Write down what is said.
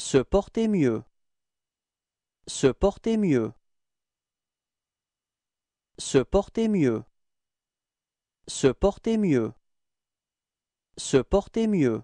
Se porter mieux. Se porter mieux. Se porter mieux. Se porter mieux. Se porter mieux.